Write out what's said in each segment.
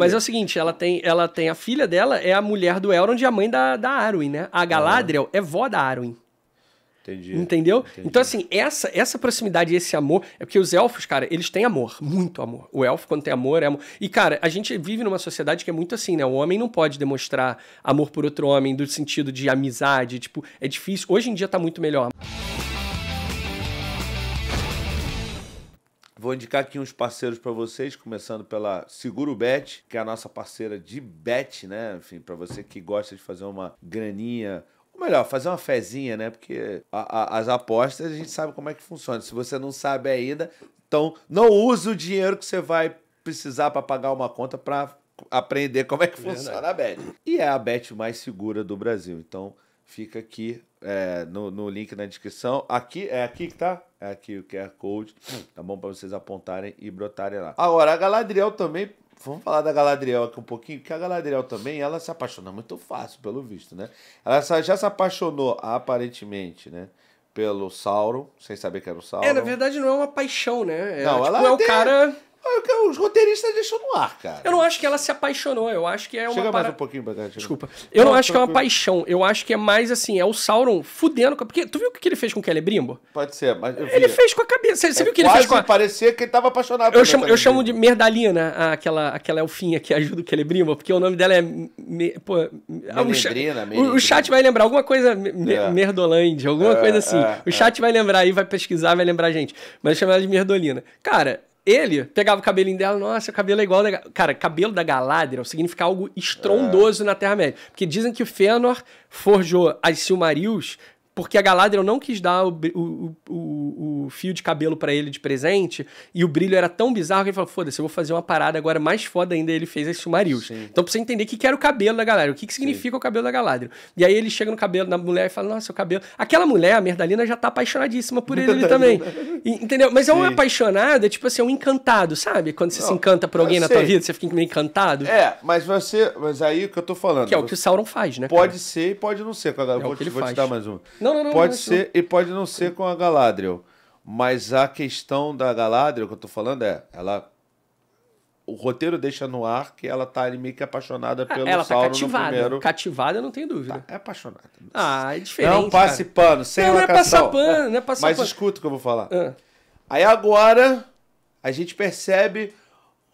Mas é o seguinte, ela tem, ela tem a filha dela, é a mulher do Elrond e a mãe da, da Arwen, né? A Galadriel ah. é vó da Arwen. Entendi. Entendeu? Entendi. Então, assim, essa essa proximidade, esse amor. É porque os elfos, cara, eles têm amor, muito amor. O elfo, quando tem amor, é amor. E, cara, a gente vive numa sociedade que é muito assim, né? O homem não pode demonstrar amor por outro homem, do sentido de amizade. Tipo, é difícil. Hoje em dia tá muito melhor. Vou indicar aqui uns parceiros para vocês, começando pela Seguro Bet, que é a nossa parceira de bet, né? Enfim, para você que gosta de fazer uma graninha ou melhor, fazer uma fezinha, né? Porque a, a, as apostas a gente sabe como é que funciona. Se você não sabe ainda, então não use o dinheiro que você vai precisar para pagar uma conta para aprender como é que Verdade. funciona a bet. E é a bet mais segura do Brasil. Então, fica aqui é, no, no link na descrição. Aqui é aqui que tá? É aqui o QR Code, tá bom? Pra vocês apontarem e brotarem lá. Agora, a Galadriel também. Vamos falar da Galadriel aqui um pouquinho, porque a Galadriel também, ela se apaixona muito fácil, pelo visto, né? Ela já se apaixonou, aparentemente, né? Pelo Sauron, sem saber que era o Sauron. É, na verdade não é uma paixão, né? É, não, tipo, ela é o tem... cara os roteiristas deixam no ar, cara. Eu não acho que ela se apaixonou, eu acho que é uma. Chega para... mais um pouquinho pra cá, Desculpa. Eu não, não acho que é uma paixão, eu acho que é mais assim, é o Sauron fudendo. Porque tu viu o que ele fez com o Celebrimbo? Pode ser, mas. Ele fez com a cabeça. Você, é viu o que ele fez com a. parecia que ele tava apaixonado Eu chamo, eu chamo de Merdalina, ah, aquela, aquela elfinha que ajuda o Celebrimbo, porque o nome dela é. Me, pô, melindrina, ah, o, o, o chat vai lembrar alguma coisa. Me, é. Merdolândia, alguma é, coisa assim. É, o chat é. vai lembrar aí, vai pesquisar, vai lembrar a gente. Mas eu chamo ela de Merdolina. Cara ele pegava o cabelinho dela, nossa, o cabelo é igual da... Cara, cabelo da Galadriel significa algo estrondoso é. na Terra-média. Porque dizem que o Fëanor forjou as Silmarils porque a Galadriel não quis dar o, o, o, o fio de cabelo para ele de presente, e o brilho era tão bizarro que ele falou: foda-se, eu vou fazer uma parada agora mais foda ainda. Ele fez as Sumarios. Sim. Então, pra você entender o que, que era o cabelo da Galadriel, o que, que significa Sim. o cabelo da Galadriel. E aí ele chega no cabelo da mulher e fala: nossa, o cabelo. Aquela mulher, a Merdalina, já tá apaixonadíssima por ele, também. Né? E, entendeu? Mas Sim. é um apaixonado, é tipo assim, é um encantado, sabe? Quando você não, se encanta por alguém na tua vida, você fica meio encantado. É, mas você. Mas aí o que eu tô falando. Que é o que o Sauron faz, né? Pode cara? ser e pode não ser. Cara. É vou, te, vou te, dar mais uma. Não, não, não. Pode não, ser, não. e pode não ser com a Galadriel. Mas a questão da Galadriel que eu tô falando é, ela. O roteiro deixa no ar que ela tá ali meio que apaixonada ah, pelo ela tá Sauron tá cativada. primeiro. Cativada, não tem dúvida. Tá, é apaixonada. Ah, é diferente. Não é passe cara. pano, sem não, Não é passar pano, não é passar Mas pano. escuta o que eu vou falar. Ah. Aí agora a gente percebe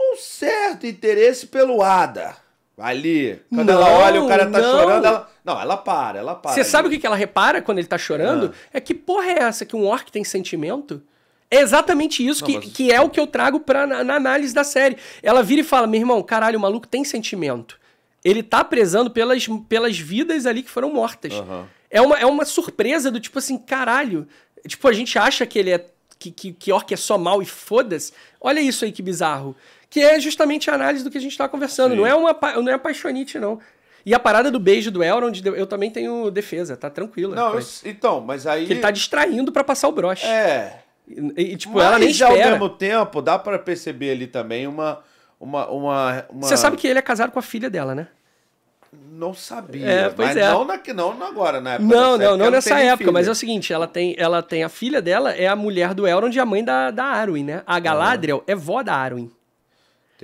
um certo interesse pelo Ada. Ali. Quando não, ela olha, o cara tá não. chorando, ela. Não, ela para, ela para. Você sabe o que ela repara quando ele tá chorando? Ah. É que porra é essa? Que um orc tem sentimento? É exatamente isso não, que, mas... que é o que eu trago pra, na, na, análise da série. Ela vira e fala: meu irmão, caralho, o maluco tem sentimento. Ele tá prezando pelas, pelas vidas ali que foram mortas. Uhum. É, uma, é uma surpresa do tipo assim, caralho. Tipo, a gente acha que ele é. Que, que, que orc é só mal e foda-se. Olha isso aí que bizarro que é justamente a análise do que a gente está conversando. Sim. Não é uma não é apaixonite, não. E a parada do beijo do Elrond, eu também tenho defesa, tá tranquila. Não, então, mas aí. Que ele tá distraindo para passar o broche. É. E, e tipo, mas ela nem espera. ao mesmo tempo, dá para perceber ali também uma, uma, uma, uma, Você sabe que ele é casado com a filha dela, né? Não sabia. É, mas é. Não, na, não agora, na época. Não, não, não, não nessa época. Mas é o seguinte, ela tem, ela tem a filha dela, é a mulher do Elrond e a mãe da, da Arwen, né? A Galadriel ah. é vó da Arwen.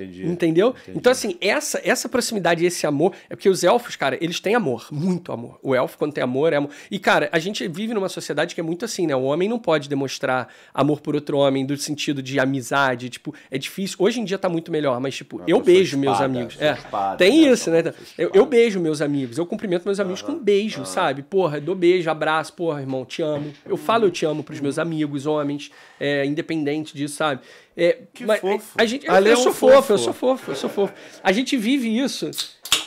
Entendi. Entendeu? Entendi. Então, assim, essa, essa proximidade, esse amor. É porque os elfos, cara, eles têm amor, muito amor. O elfo, quando tem amor, é amor. E, cara, a gente vive numa sociedade que é muito assim, né? O homem não pode demonstrar amor por outro homem, do sentido de amizade. Tipo, é difícil. Hoje em dia tá muito melhor, mas, tipo, eu, beijo espada, meus amigos. É, espada, tem né? isso, né? Eu, eu, beijo meus amigos, eu cumprimento meus amigos uhum. com um beijo, uhum. sabe? Porra, dou beijo, abraço, porra, irmão, te amo. Eu falo eu te amo pros meus amigos, homens, é, independente disso, sabe? É, que mas, é, fofo. A gente, eu, é eu, sou fofo, fofo, eu sou fofo, eu sou fofo. A gente vive isso.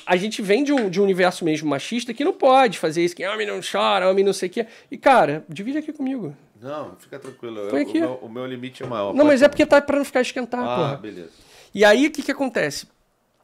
A gente vem de um, de um universo mesmo machista que não pode fazer isso, que homem não chora, homem não sei o quê. E, cara, divide aqui comigo. Não, fica tranquilo. Eu, o, meu, o, meu, limite é maior. Não, mas é porque tá para não ficar esquentado. Ah, porra. beleza. E aí, o que que acontece?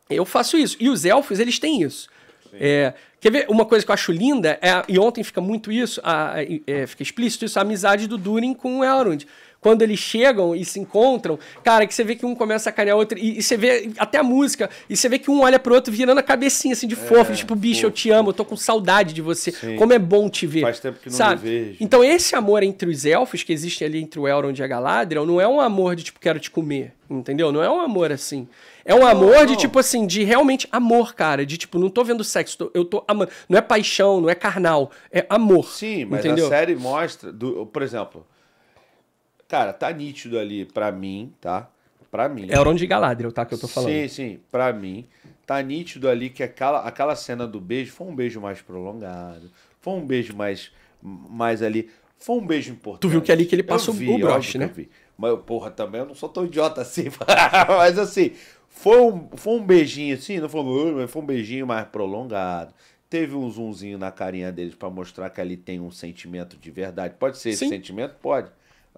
Eu faço isso. E os elfos, eles têm isso. É, quer ver uma coisa que eu acho linda? É, e ontem fica muito isso, a, é, fica explícito isso, a amizade do Durin com o Elrond quando eles chegam e se encontram, cara, que você vê que um começa a sacanear o outro, e, e, você vê até a música, e você vê que um olha pro outro virando a cabecinha, assim, de é, fofo, tipo, bicho, eu te amo, eu tô com saudade de você, sim. como é bom te ver. Faz tempo que não sabe? vejo. Então esse amor entre os elfos, que existe ali entre o Elrond e a Galadriel, não é um amor de, tipo, quero te comer, entendeu? Não é um amor assim. É um amor não, de tipo assim, de realmente amor, cara. De tipo, não tô vendo sexo, tô, eu tô amando. Não é paixão, não é carnal, é amor. Sim, mas entendeu? a série mostra, do, por exemplo, Cara, tá nítido ali para mim, tá? Para mim. É o de Galadriel, tá? Que eu tô falando. Sim, sim. Para mim, tá nítido ali que aquela, aquela cena do beijo foi um beijo mais prolongado, foi um beijo mais, mais ali. Foi um beijo importante. Tu viu que é ali que ele passa vi, o broche, né? Eu vi. Mas, porra, também eu não sou tão idiota assim. mas assim, foi um, foi um beijinho assim, não foi, um uh, foi um beijinho mais prolongado. Teve um zoomzinho na carinha deles para mostrar que ali tem um sentimento de verdade. Pode ser Sim. esse sentimento? Pode.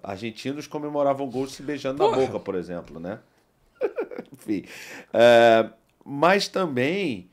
Argentinos comemoravam gols se beijando Porra. na boca, por exemplo, né? Enfim. É, mas também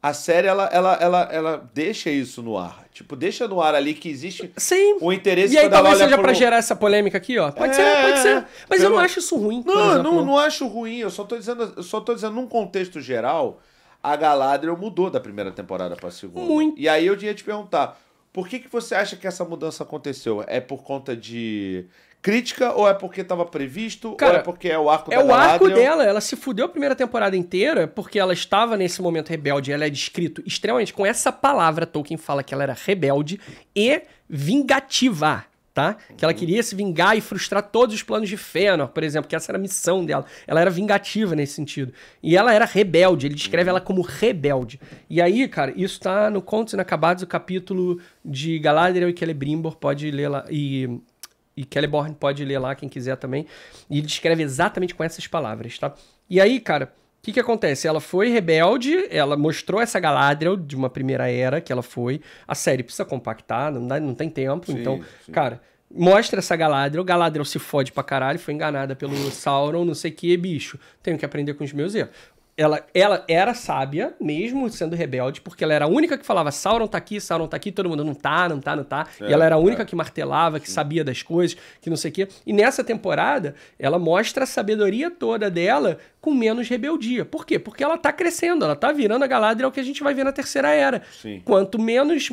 a série ela, ela, ela, ela deixa isso no ar. Tipo, deixa no ar ali que existe Sim. o interesse E aí talvez seja pro... pra gerar essa polêmica aqui, ó. Pode é, ser, pode ser. Mas pelo... eu não acho isso ruim. Não, exemplo, não, não acho ruim. Eu só tô dizendo, eu só tô dizendo num contexto geral, a Galadriel mudou da primeira temporada pra segunda. Muito. E aí eu ia te perguntar, por que, que você acha que essa mudança aconteceu? É por conta de crítica ou é porque estava previsto Cara, ou é porque é o arco é da É o Galadriel. arco dela, ela se fudeu a primeira temporada inteira porque ela estava nesse momento rebelde, ela é descrito extremamente com essa palavra, Tolkien fala que ela era rebelde e vingativa. Tá? Que ela uhum. queria se vingar e frustrar todos os planos de Fëanor, por exemplo, que essa era a missão dela. Ela era vingativa nesse sentido. E ela era rebelde, ele descreve uhum. ela como rebelde. E aí, cara, isso tá no Contos Inacabados, o capítulo de Galadriel e Celebrimbor, pode ler lá. E e Kelly Born pode ler lá quem quiser também. E ele descreve exatamente com essas palavras, tá? E aí, cara, o que, que acontece? Ela foi rebelde, ela mostrou essa Galadriel de uma primeira era que ela foi. A série precisa compactar, não, dá, não tem tempo, sim, então, sim. cara. Mostra essa Galadriel, Galadriel se fode pra caralho, foi enganada pelo Sauron, não sei o que, bicho. Tenho que aprender com os meus erros ela, ela era sábia, mesmo sendo rebelde, porque ela era a única que falava Sauron tá aqui, Sauron tá aqui, todo mundo não tá, não tá, não tá. É, e ela era a única é. que martelava, que sabia das coisas, que não sei o quê. E nessa temporada, ela mostra a sabedoria toda dela com menos rebeldia. Por quê? Porque ela tá crescendo, ela tá virando a Galadriel que a gente vai ver na Terceira Era. Sim. Quanto menos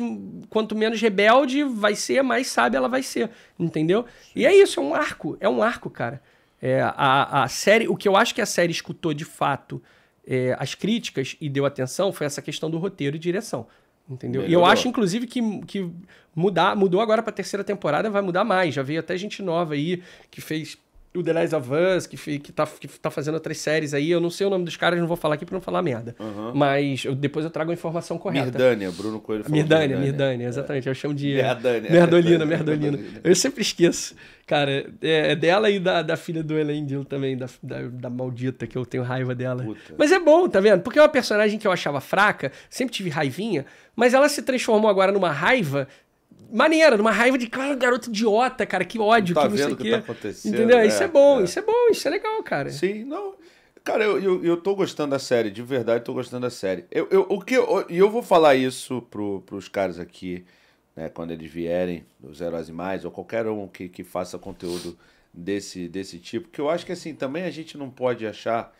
quanto menos rebelde vai ser, mais sábia ela vai ser, entendeu? Sim. E é isso, é um arco, é um arco, cara. É, a, a série, o que eu acho que a série escutou de fato é, as críticas e deu atenção foi essa questão do roteiro e direção. Entendeu? Melhorou. E eu acho, inclusive, que, que mudar, mudou agora para a terceira temporada, vai mudar mais. Já veio até gente nova aí que fez o The Last of Us, que, que, tá, que tá fazendo outras séries aí. Eu não sei o nome dos caras, não vou falar aqui pra não falar merda. Uhum. Mas eu, depois eu trago a informação correta. Mirdânia, Bruno Coelho falou. Mirdânia, Mirdânia, é. exatamente. É. Eu chamo de. Merdânia. Merdolina, é. Merdolina. Eu sempre esqueço. Cara, é, é dela e da, da filha do Elendil também, da, da, da, maldita, que eu tenho raiva dela. Puta. Mas é bom, tá vendo? Porque é uma personagem que eu achava fraca, sempre tive raivinha, mas ela se transformou agora numa raiva maneira, numa raiva de, cara, garoto idiota, cara, que ódio, tá que não vendo sei que, que tá acontecendo. Entendeu? É, isso né? é bom, é. isso é bom, isso é legal, cara. Sim, não. Cara, eu, eu, eu tô gostando da série, de verdade tô gostando da série. Eu, eu, o que eu, eu vou falar isso pro, pros caras aqui, né, quando eles vierem, os Heróis e Mais, ou qualquer um que, que faça conteúdo desse, desse tipo, que eu acho que assim, também a gente não pode achar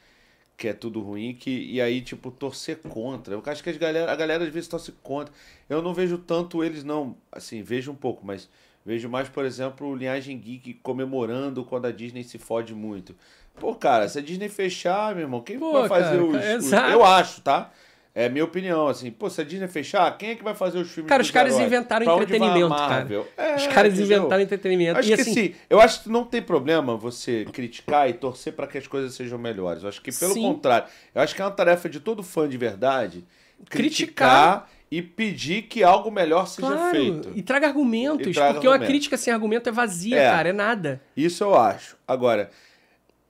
que é tudo ruim, que, e aí, tipo, torcer contra. Eu acho que as galera, a galera às vezes torce contra. Eu não vejo tanto eles, não. Assim, vejo um pouco, mas vejo mais, por exemplo, o Linhagem Geek comemorando quando a Disney se fode muito. Pô, cara, se a Disney fechar, meu irmão, quem Pô, vai fazer cara, os, os, Eu acho, tá? É minha opinião, assim, pô, se a Disney fechar, quem é que vai fazer os filmes Cara, os caras heróis? inventaram pra entretenimento, cara. É, os caras entendeu? inventaram entretenimento. Acho e que assim... Sim. eu acho que não tem problema você criticar e torcer para que as coisas sejam melhores. Eu acho que, pelo sim. contrário, eu acho que é uma tarefa de todo fã de verdade criticar, criticar e pedir que algo melhor seja claro, feito. E traga argumentos, e traga porque argumentos. uma crítica sem argumento é vazia, é, cara, é nada. Isso eu acho. Agora,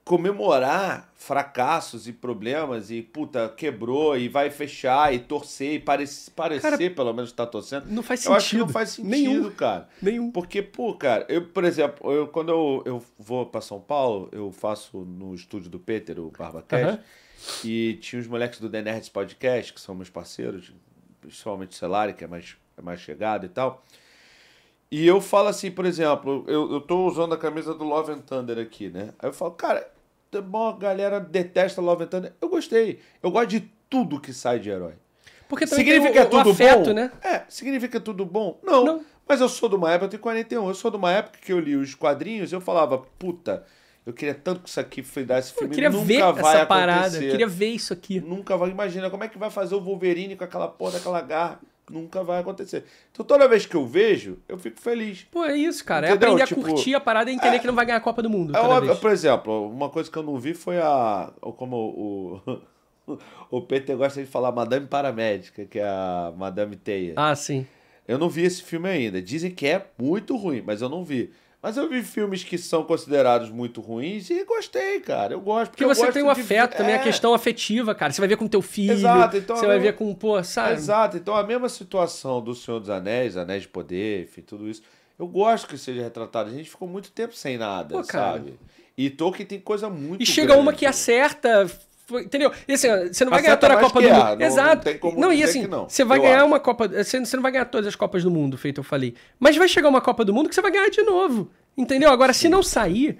comemorar fracassos e problemas e puta, quebrou e vai fechar e torcer e parece parecer, cara, pelo menos tá torcendo. Não faz sentido. Eu acho que não faz sentido, Nenhum. cara. Nenhum. Porque, pô, cara, eu, por exemplo, eu, quando eu, eu vou para São Paulo, eu faço no estúdio do Peter, o Barbacast, uhum. e tinha os moleques do The Nerds Podcast, que são meus parceiros, principalmente o Celari, que é mais, é mais chegado e tal. E eu falo assim, por exemplo, eu, eu tô usando a camisa do Love and Thunder aqui, né? Aí eu falo, cara, tá bom, a galera detesta Love and Thunder. Eu gostei. Eu gosto de tudo que sai de herói. Porque também significa o, tudo afeto, bom? né? É, significa tudo bom? Não. Não. Mas eu sou de uma época, eu tenho 41, eu sou de uma época que eu li os quadrinhos, eu falava, puta, eu queria tanto que isso aqui foi dar esse filme. Eu queria nunca ver vai essa acontecer. parada, eu queria ver isso aqui. Nunca vai. Imagina como é que vai fazer o Wolverine com aquela porra daquela garra nunca vai acontecer. Então toda vez que eu vejo, eu fico feliz. Pô, é isso, cara. É Entendeu? É aprender tipo, a curtir a parada e entender é, que não vai ganhar a Copa do Mundo. É uma, por exemplo, uma coisa que eu não vi foi a. Como o. O Peter gosta de falar Madame Paramédica, que é a Madame Teia. Ah, sim. Eu não vi esse filme ainda. Dizem que é muito ruim, mas eu não vi. Mas eu vi filmes que são considerados muito ruins e gostei, cara. Eu gosto. Porque, porque você tem o um afeto de... também, é. a questão afetiva, cara. Você vai ver com teu filho. Exato, então. Você vai mesma... ver com, pô, sabe? Exato. Então a mesma situação do Senhor dos Anéis, Anéis de Poder, enfim, tudo isso. Eu gosto que seja retratado. A gente ficou muito tempo sem nada, pô, sabe? E Tolkien tem coisa muito. E chega grande. uma que acerta, foi, entendeu? E assim, você não vai ganhar toda a Copa do Mundo. Não, Exato. Não, tem como não e assim, não, você vai ganhar acho. uma Copa. Você, você não vai ganhar todas as Copas do Mundo, feito eu falei. Mas vai chegar uma Copa do Mundo que você vai ganhar de novo. Entendeu? Agora, Sim. se não sair,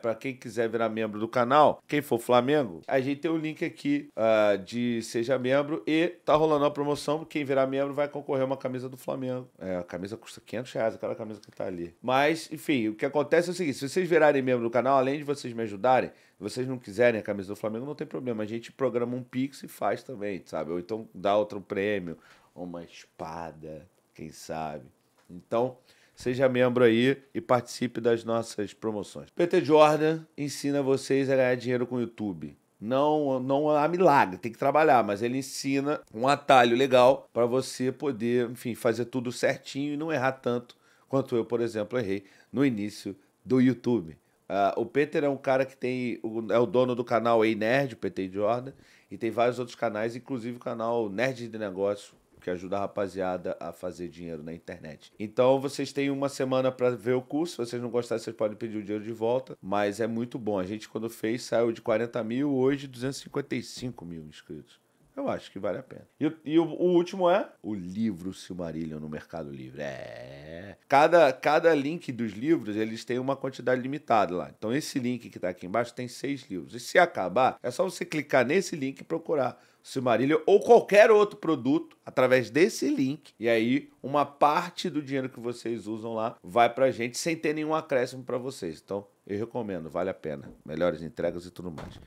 para quem quiser virar membro do canal, quem for Flamengo, a gente tem o um link aqui uh, de seja membro e tá rolando uma promoção. Quem virar membro vai concorrer a uma camisa do Flamengo. É, a camisa custa 500 reais, aquela camisa que tá ali. Mas, enfim, o que acontece é o seguinte: se vocês virarem membro do canal, além de vocês me ajudarem, vocês não quiserem a camisa do Flamengo, não tem problema. A gente programa um Pix e faz também, sabe? Ou então dá outro prêmio, uma espada, quem sabe. Então, seja membro aí e participe das nossas promoções. PT Jordan ensina vocês a ganhar dinheiro com o YouTube. Não, não há milagre, tem que trabalhar, mas ele ensina um atalho legal para você poder, enfim, fazer tudo certinho e não errar tanto quanto eu, por exemplo, errei no início do YouTube. Uh, o Peter é um cara que tem. é o dono do canal Ei Nerd, o PT Jordan, e tem vários outros canais, inclusive o canal Nerd de Negócio, que ajuda a rapaziada a fazer dinheiro na internet. Então vocês têm uma semana para ver o curso. Se vocês não gostarem, vocês podem pedir o dinheiro de volta. Mas é muito bom. A gente, quando fez, saiu de 40 mil, hoje 255 mil inscritos. Eu acho que vale a pena. E, e o, o, último é o livro Silmarillion no Mercado Livre. É. Cada, cada link dos livros, eles têm uma quantidade limitada lá. Então, esse link que está aqui embaixo tem seis livros. E se acabar, é só você clicar nesse link e procurar Silmarillion ou qualquer outro produto através desse link. E aí, uma parte do dinheiro que vocês usam lá vai para a gente sem ter nenhum acréscimo para vocês. Então, eu recomendo, vale a pena. Melhores entregas e tudo mais.